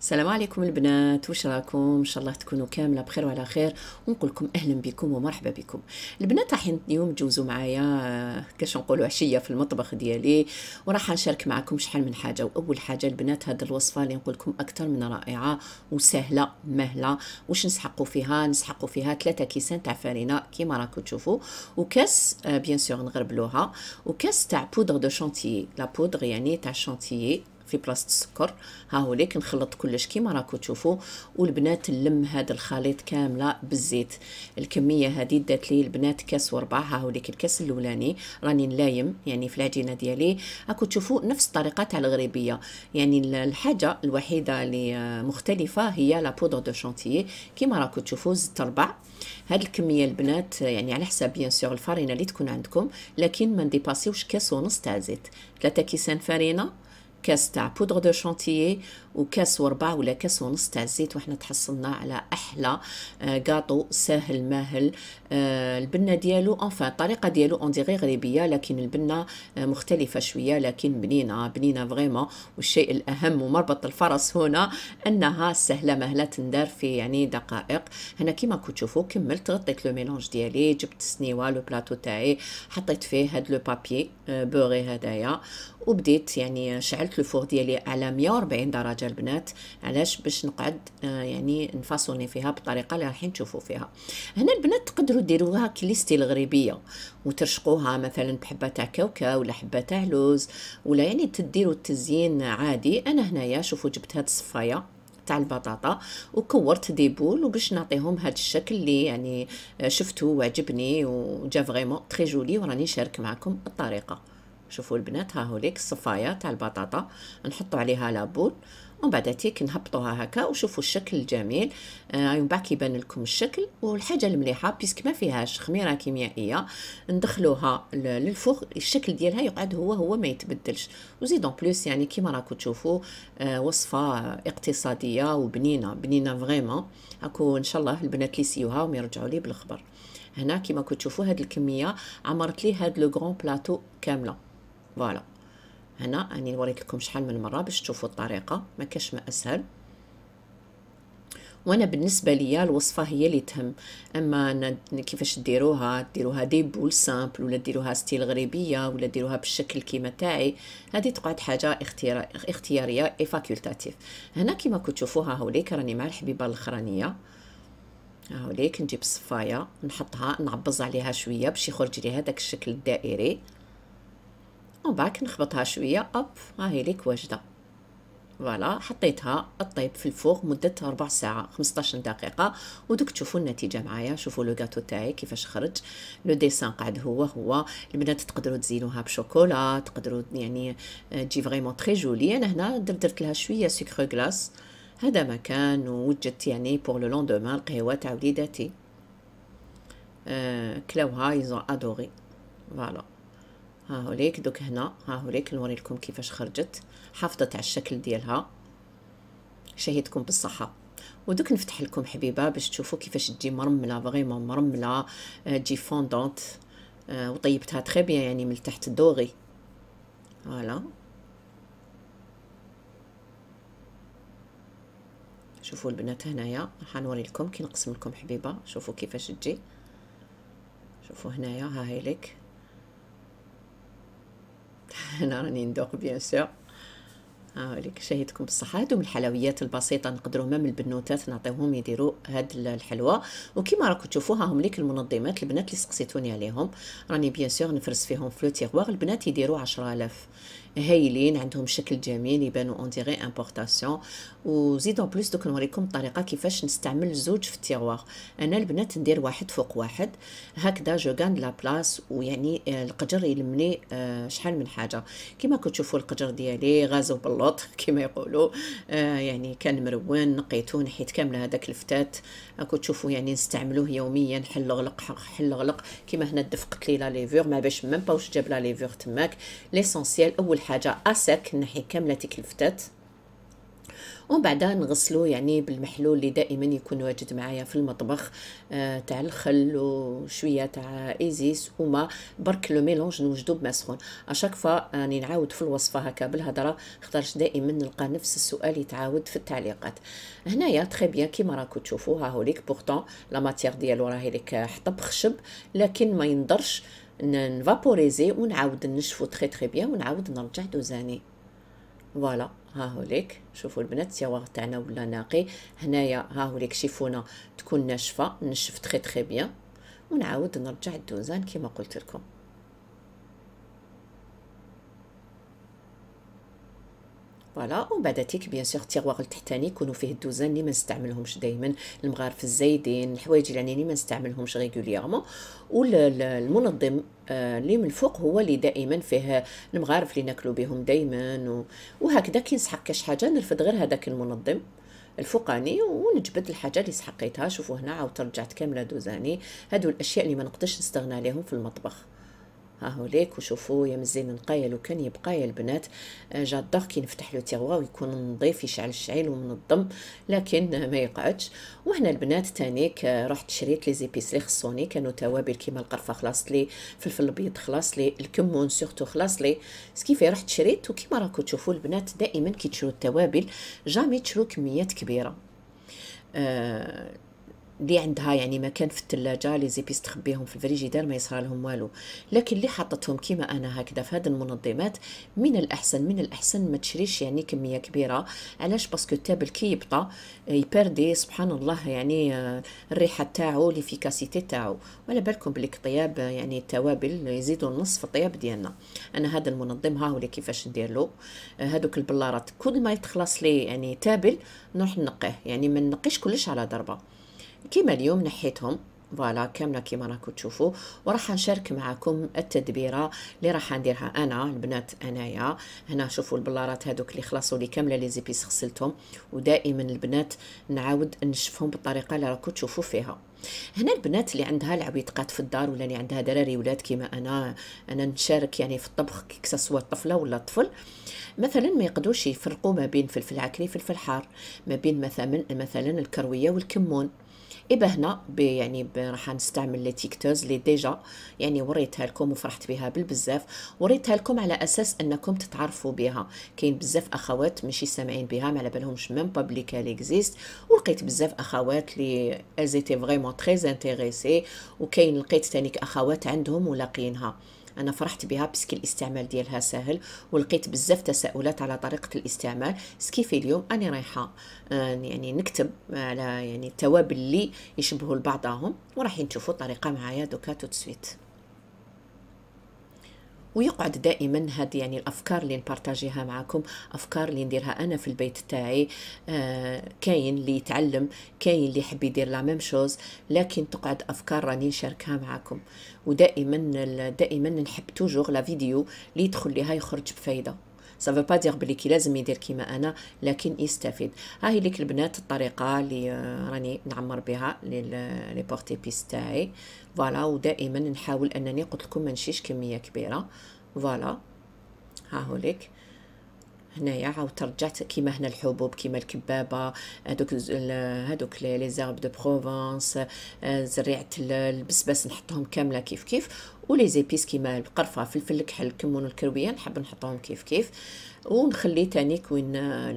السلام عليكم البنات وش راكم ان شاء الله تكونوا كامله بخير وعلى خير ونقول لكم اهلا بكم ومرحبا بكم البنات راح اليوم تجوزوا معايا كاش نقولوا عشيه في المطبخ ديالي وراح نشارك معكم شحال من حاجه واول حاجه البنات هذه الوصفه اللي نقول لكم اكثر من رائعه وسهله مهله واش نسحقوا فيها نسحقوا فيها ثلاثة كيسان تاع فرينه كيما راكم تشوفوا وكاس آه، بيان سور نغربلوها وكاس تاع بودر دو شانتيي لا بودر يعني تاع شانتيي في بلاصه السكر ها هو ليك نخلط كلش كيما راكو تشوفوا والبنات نلم هذا الخليط كامله بالزيت الكميه هذه دات لي البنات كاس وربع ها هو ليك الكاس الاولاني راني نلايم يعني في العجينه ديالي راكو تشوفوا نفس الطريقه تاع الغريبيه يعني الحاجه الوحيده اللي آه، مختلفه هي لا بودر دو شانتيي كيما راكو تشوفوا زدت ربع هاد الكميه البنات آه، يعني على حساب بيان سور الفرينه اللي تكون عندكم لكن ما نديباسيوش كاس ونص تاع زيت ثلاثه كيسان فرينه كاس تاع بودغ دو شانتيي وكاس وربع ولا كاس ونص تاع الزيت وحنا تحصلنا على احلى كاطو آه، ساهل ماهل آه، البنه ديالو انفا الطريقه ديالو اون ديغي غريبيه لكن البنه آه، مختلفه شويه لكن بنينه بنينه فريمون والشيء الاهم ومربط الفرس هنا انها سهله مهله تندار في يعني دقائق هنا كيما كنت تشوفوا كملت غطيت لو ميلونج ديالي جبت السنيوه لو بلاطو تاعي حطيت فيه هاد لو بابي بوغي هدايا وبديت يعني شعلت الفوغ ديالي على 140 درجه البنات علاش باش نقعد آه، يعني نفاصوني فيها بالطريقه اللي رايحين تشوفوا فيها هنا البنات تقدروا ديروها كليستي الغربيه وترشقوها مثلا بحبه تاع كاوكاو ولا حبه تاع لوز ولا يعني تديروا التزيين عادي انا هنايا شوفوا جبت هاد الصفايه تاع البطاطا وكورت دي بول وباش نعطيهم هذا الشكل اللي يعني آه، شفتو وعجبني وجا فريمون تري جولي وراني نشارك معكم الطريقه شوفوا البنات ها هوليك الصفايا تاع البطاطا نحطوا عليها لابول ومن بعد تيك نهبطوها هكا وشوفوا الشكل الجميل آه من بعد كيبان لكم الشكل والحاجه المليحه بيسك ما فيهاش خميره كيميائيه ندخلوها للفوق الشكل ديالها يقعد هو هو ما يتبدلش وزيدون بلوس يعني كيما راكم تشوفوا آه وصفه اقتصاديه وبنينه بنينه فريمون هاكو ان شاء الله البنات لي سيوها وما يرجعوا لي بالخبر هنا كيما كتشوفوا هاد الكميه عمرت لي هاد لو غران بلاطو كامله فوالا هنا راني نوريك لكم شحال من مره باش تشوفوا الطريقه ما كاش ما اسهل وانا بالنسبه ليا الوصفه هي اللي تهم اما كيفاش ديروها ديروها دي بول سامبل ولا ديروها ستيل غريبيه ولا ديروها بالشكل كيما تاعي هذه تقعد حاجه اختيار اختياريه اي فاكولتاتيف هنا كيما كنت تشوفوها هوليك راني مع الحبيبه الاخرانيه هاوليك نجيب الصفايه نحطها نعبز عليها شويه باش يخرج لي هذاك الشكل الدائري بعد نخبطها شويه اب ها هي ليك واجده فوالا حطيتها الطيب في الفوق مدة ربع ساعة 15 دقيقة ودوك تشوفوا النتيجة معايا شوفوا لو غاتو تاعي كيفاش خرج لو ديسان قاعد هو هو البنات تقدروا تزينوها بشوكولا تقدروا يعني آه، تجي فريمون تري جولي انا هنا درت لها شوية سكر غلاس هذا ما كان وجدت يعني بور لو لوندومان القهوة تاع وليداتي آه كلاوها يزون ادوري فوالا ها ليك دوك هنا ها هوليك نوريلكم كيفاش خرجت حافظت على الشكل ديالها شهيتكم بالصحه ودوك نفتح لكم حبيبه باش تشوفوا كيفاش تجي مرمله فغيمون مرمله آه، تجي فوندونت آه، وطيبتها تخي بيان يعني من تحت دوغي فوالا شوفوا البنات هنايا راح نوري لكم كي نقسم لكم حبيبه شوفوا كيفاش تجي شوفوا هنايا ها هي لك هنا راني ندوق بيان سور هاوليك شهيتكم بالصحه هادو من الحلويات البسيطه نقدروا ما من البنوتات نعطيوهم يديروا هاد الحلوه وكما راكم تشوفوا هم ليك المنظمات البنات اللي سقسيتوني عليهم راني بيان سور نفرز فيهم فلو تيغوار البنات يديروا 10000 هايلين عندهم شكل جميل يبانو اون ديغي امبورطاسيون وزيد اون بليس دوك نوريكم الطريقه كيفاش نستعمل زوج في التيغواغ انا البنات ندير واحد فوق واحد هكذا جو غان لا بلاص ويعني آه، القجر يلمني آه، شحال من حاجه كيما كتشوفوا القجر ديالي غازو باللوط كيما يقولوا آه، يعني كان مروان نقيتو نحيت كامل هذاك الفتات راكو تشوفوا يعني نستعملوه يوميا حل غلق حل غلق كيما هنا دفقت لي لا ليفور ما باش ميم با واش جاب لا ليفور تماك ليسونسيال اول اول حاجه اسك آه، الناحيه كامله تكلفتات ومن بعد نغسلو يعني بالمحلول اللي دائما يكون واجد معايا في المطبخ آه تاع الخل وشويه تاع ايزيس وما برك لو ميلونج نوجدو بما سخون اشاك آه، آه، فوا راني نعاود في الوصفه هكا بالهضره خاطرش دائما نلقى نفس السؤال يتعاود في التعليقات هنايا تري بيان كيما راكو تشوفوا هاهوليك بورتون لا ماتيير ديالو راهي لك حطب خشب لكن ما ينضرش نفابوريزي ونعاود نشفو تري تري بيان ونعاود نرجع دوزاني فوالا هاهوليك شوفوا البنات السيواغ تاعنا ولا ناقي هنايا هاهوليك شيفونا تكون ناشفه نشف تري تري بيان ونعاود نرجع الدوزان كما قلت لكم فوالا ومن بعد تيك بيان سور تيغواغ التحتاني يكونوا فيه الدوزان اللي ما نستعملهمش دائما المغارف الزايدين الحوايج اللي يعني اللي ما نستعملهمش ريغوليرمون والمنظم آه، اللي من الفوق هو اللي دائما فيه المغارف اللي ناكلو بهم دائما وهكذا كي نسحق كاش حاجه نرفد غير هذاك المنظم الفوقاني ونجبد الحاجه اللي سحقيتها شوفوا هنا عاود رجعت كامله دوزاني هادو الاشياء اللي ما نقدرش نستغنى عليهم في المطبخ هاهو ليك وشوفوا يا مزي النقايه لو كان يبقى يا البنات آه، جادور كي نفتح لو تيغوار ويكون نظيف يشعل الشعيل ومنظم لكن ما يقعدش وهنا البنات تانيك رحت شريت لي زيبيس لي خصوني كانوا توابل كيما القرفه خلاص لي فلفل ابيض خلاص لي الكمون سورتو خلاص لي سكيفي رحت شريت وكيما راكم تشوفوا البنات دائما كي تشرو التوابل جامي تشرو كميات كبيره آه اللي عندها يعني مكان في الثلاجه لي زيبيس تخبيهم في الفريجيدار ما يصرى لهم والو لكن اللي حطتهم كيما انا هكذا في هاد المنظمات من الاحسن من الاحسن ما تشريش يعني كميه كبيره علاش باسكو التابل كي يبطى آه، يبردي سبحان الله يعني آه، الريحه تاعو ليفيكاسيتي تاعو ولا بالكم بلي طياب آه، يعني التوابل يزيدوا النص في الطياب ديالنا انا هذا المنظم ها هو كيفاش ندير له هذوك البلارات كل ما يتخلص لي يعني تابل نروح نقيه يعني ما نقيش كلش على ضربه كيما اليوم نحيتهم فوالا كاملة كيما راكم تشوفوا وراح نشارك معكم التدبيرة اللي راح نديرها أنا البنات أنايا هنا شوفوا البلارات هذوك اللي خلصوا لي كاملة لي زيبيس غسلتهم ودائما البنات نعاود نشفهم بالطريقة اللي راكم تشوفوا فيها هنا البنات اللي عندها قات في الدار ولا اللي عندها دراري ولاد كيما انا انا نشارك يعني في الطبخ كيكسا سوا طفلة ولا طفل مثلا ما يقدوش يفرقوا ما بين فلفل عكري فلفل حار ما بين مثلا مثلا الكرويه والكمون إبا إيه هنا يعني راح نستعمل لي تيكتوز اللي ديجا يعني وريتها لكم وفرحت بها بالبزاف وريتها لكم على أساس أنكم تتعرفوا بها كاين بزاف أخوات ماشي سامعين بها ما على بالهمش ميم بابليك بلي كان اكزيست ولقيت بزاف أخوات لي ازيتي فريمون تري انتريسي وكاين لقيت تانيك أخوات عندهم ولاقينها انا فرحت بها بسكي الاستعمال ديالها سهل ولقيت بزاف تساؤلات على طريقه الاستعمال سكيفي اليوم انا رايحه آه، يعني نكتب على يعني التوابل اللي يشبهوا لبعضهم وراح نشوفوا الطريقه معايا دوكا توت سويت ويقعد دائما هذه يعني الافكار اللي نبارطاجيها معكم افكار اللي نديرها انا في البيت تاعي آه كاين اللي يتعلم كاين اللي يحب يدير لا ميم شوز لكن تقعد افكار راني نشاركها معكم ودائما دائما نحب توجور لا فيديو اللي يدخل ليها يخرج بفايده سافو با دير بلي كي لازم يدير كيما انا لكن يستفيد ها هي ليك البنات الطريقه اللي راني نعمر بها لي بورتي بيس تاعي فوالا ودائما نحاول انني قلت لكم ما نشيش كميه كبيره فوالا ها هو ليك هنايا عاودت رجعت كيما هنا الحبوب كيما الكبابه هذوك هذوك لي زارب دو بروفونس آه، زريعه البسباس نحطهم كامله كيف كيف ولي زيبيس كيما القرفه فلفل الكحل الكمون والكرويه نحب نحطهم كيف كيف ونخلي تاني كوين آه،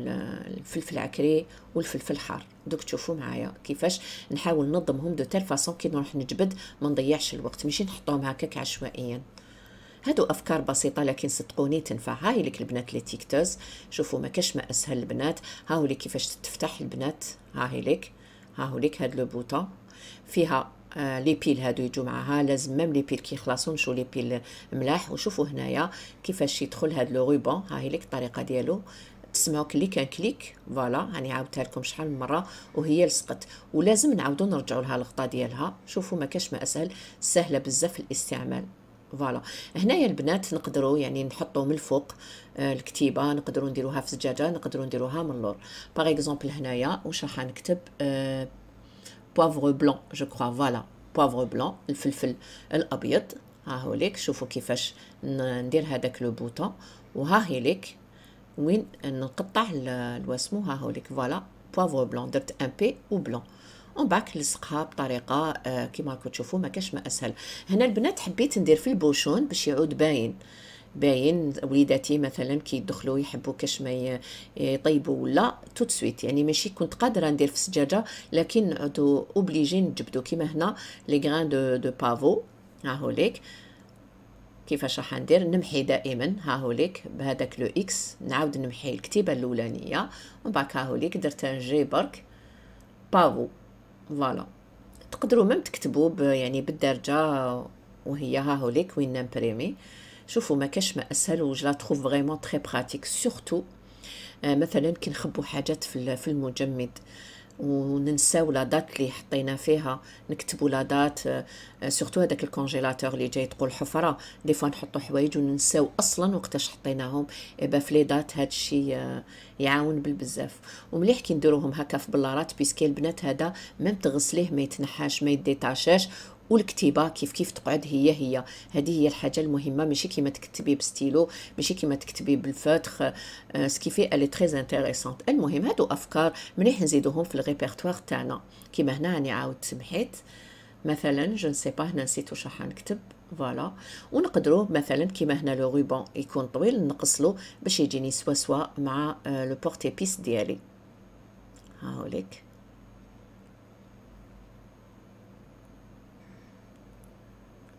الفلفل العكري والفلفل الحار دوك تشوفوا معايا كيفاش نحاول ننظمهم دو تال فاصون كي نروح نجبد ما نضيعش الوقت ماشي نحطهم هكاك عشوائيا هادو افكار بسيطه لكن صدقوني تنفع هاي لك البنات لي تيكتوز شوفوا ما كاش ما اسهل البنات هاو لك كيفاش تفتح البنات هاهي لك هاو لك هاد لو بوطا فيها آه لي بيل هادو يجوا معاها لازم ميم لي بيل كي يخلصوا نشو لي بيل ملاح وشوفوا هنايا كيفاش يدخل هاد لو روبون هاهي لك الطريقه ديالو تسمعوا كليك ان كليك فوالا هاني عاودتها لكم شحال من مره وهي لصقت ولازم نعاودو نرجعوا لها الغطا ديالها شوفوا ما كاش ما اسهل سهله بزاف الاستعمال فوالا هنايا البنات نقدروا يعني نحطوا من الفوق آه، الكتيبه نقدروا نديروها في زجاجه نقدروا نديروها من اللور باغ اكزومبل هنايا واش راح نكتب آه بوافغ بلون جو كخوا فوالا بوافغ بلون الفلفل الابيض ها هو ليك شوفوا كيفاش ندير هذاك لو بوطون وها هي ليك وين نقطع الواسمو ها هو ليك فوالا بوافغ بلون درت ان بي و بلون اون باك لصقها بطريقه كيما راكم تشوفوا ما كاش ما اسهل هنا البنات حبيت ندير في البوشون باش يعود باين باين وليداتي مثلا كي يدخلوا يحبوا كاش ما يطيبوا ولا توت سويت يعني ماشي كنت قادره ندير في السجاجه لكن عدو اوبليجي نجبدو كيما هنا لي غران دو دو بافو هاهوليك كيفاش راح ندير نمحي دائما هاهوليك بهذاك لو اكس نعاود نمحي الكتيبه الاولانيه ومن بعد هاهوليك درت ان جي برك بافو فوالا تقدروا ميم تكتبوا يعني بالدرجه وهي هاهو ليك وين نمبريمي شوفوا ما كاش ما اسهل وجلا تخوف فريمون تري براتيك سورتو مثلا كي نخبوا حاجات في المجمد وننساو لا دات اللي حطينا فيها نكتبوا لا دات آه، سورتو آه، هذاك الكونجيلاتور اللي جاي تقول حفره دي فوا نحطوا حوايج وننساو اصلا وقتاش حطيناهم ايبا eh في لي دات هاد الشيء آه، يعاون بالبزاف ومليح كي نديروهم هكا في بلارات بيسكي البنات هذا ميم تغسليه ما يتنحاش ما يديتاشاش والكتيبه كيف كيف تقعد هي هي هذه هي الحاجه المهمه ماشي كيما تكتبي بستيلو ماشي كيما تكتبي بالفوتخ سكيفي الي تري انتريسانت المهم هادو افكار مليح نزيدوهم في الريبرتوار تاعنا كيما هنا راني عاود سمحيت مثلا جو نسي با هنا نسيت واش راح نكتب فوالا ونقدروا مثلا كيما هنا لو روبون يكون طويل نقصلو باش يجيني سوا سوا مع لو بورتي بيس ديالي هاوليك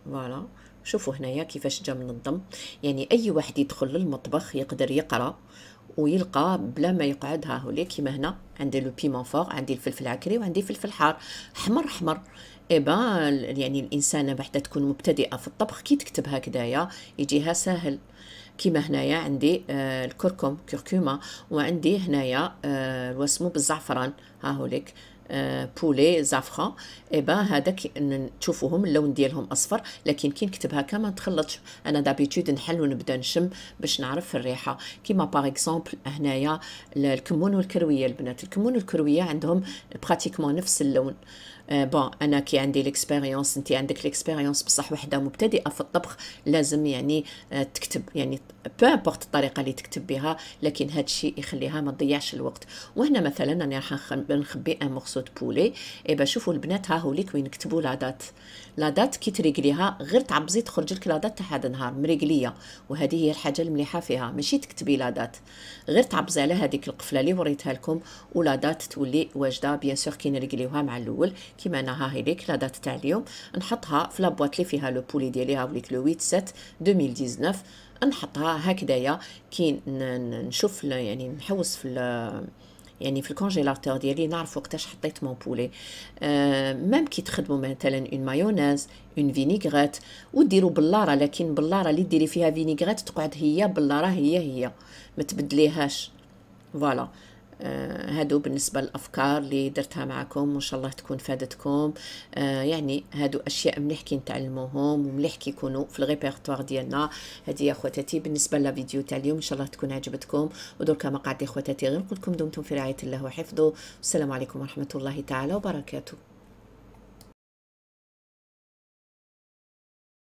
فوالا شوفوا هنايا كيفاش جا منظم يعني اي واحد يدخل للمطبخ يقدر يقرا ويلقى بلا ما يقعد ها هولي كيما هنا عندي لو بيمون فور عندي الفلفل عكري وعندي فلفل حار حمر حمر ايبا يعني الانسانه بعدا تكون مبتدئه في الطبخ كي تكتب هكذايا يجيها ساهل كيما هنايا عندي آه، الكركم كركمه وعندي هنايا آه، الوسمو بالزعفران ها هوليك آه، بولي زافرا اي با هذاك تشوفوهم اللون ديالهم اصفر لكن كي نكتب هكا ما انا دابيتود نحل ونبدا نشم باش نعرف الريحه كيما باغ اكزومبل هنايا الكمون والكرويه البنات الكمون والكرويه عندهم براتيكمون نفس اللون بون آه، انا كي عندي ليكسبيريونس انت عندك ليكسبيريونس بصح وحده مبتدئه في الطبخ لازم يعني آه، تكتب يعني بو امبورت الطريقه اللي تكتب بها لكن هذا الشيء يخليها ما تضيعش الوقت وهنا مثلا انا راح نخبي ان مورسو دو بولي ايبا شوفوا البنات ها هو ليك وين نكتبوا لا دات لا دات كي تريقليها غير تعبزي تخرج لك لا دات تاع هذا النهار مريقليه وهذه هي الحاجه المليحه فيها ماشي تكتبي لا دات غير تعبزي على هذيك القفله اللي وريتها لكم ولا دات تولي واجده بيان سور كي نريقليوها مع الاول كيما انا ها هي ليك لا دات تاع اليوم نحطها في بواط اللي فيها لو بولي ديالي هاوليك لو 8 7 2019 نحطها هكذايا كي نشوف يعني نحوس في الـ يعني في الكونجيلاتور ديالي نعرف وقتاش حطيت مون بولي آه، ميم كي تخدموا مثلا اون مايونيز اون فينيغريت وديروا بلاره لكن بلاره اللي ديري فيها فينيغريت تقعد هي بلاره هي هي ما تبدليهاش فوالا آه، هادو بالنسبة للأفكار اللي درتها معكم وإن شاء الله تكون فادتكم آه، يعني هادو أشياء مليح كي نتعلموهم ومليح كي يكونوا في الغيبيرتوار ديالنا هذه يا خواتاتي بالنسبة لفيديو تاع اليوم إن شاء الله تكون عجبتكم ودركا ما قعدت خواتاتي غير نقول لكم دمتم في رعاية الله وحفظه والسلام عليكم ورحمة الله تعالى وبركاته